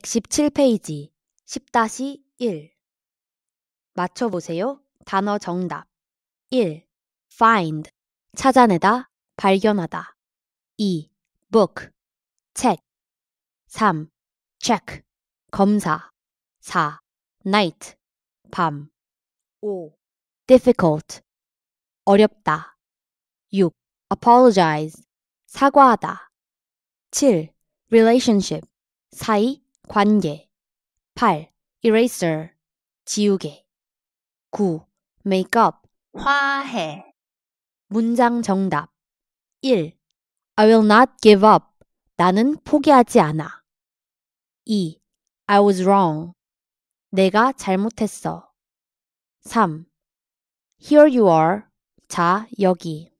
117페이지 10-1 맞춰보세요. 단어 정답 1. find 찾아내다, 발견하다 2. book 책 3. check 검사 4. night 밤 5. difficult 어렵다 6. apologize 사과하다 7. relationship 사이 관계 8. eraser 지우개 9. makeup 화해 문장 정답 1. I will not give up. 나는 포기하지 않아. 2. I was wrong. 내가 잘못했어. 3. Here you are. 자, 여기.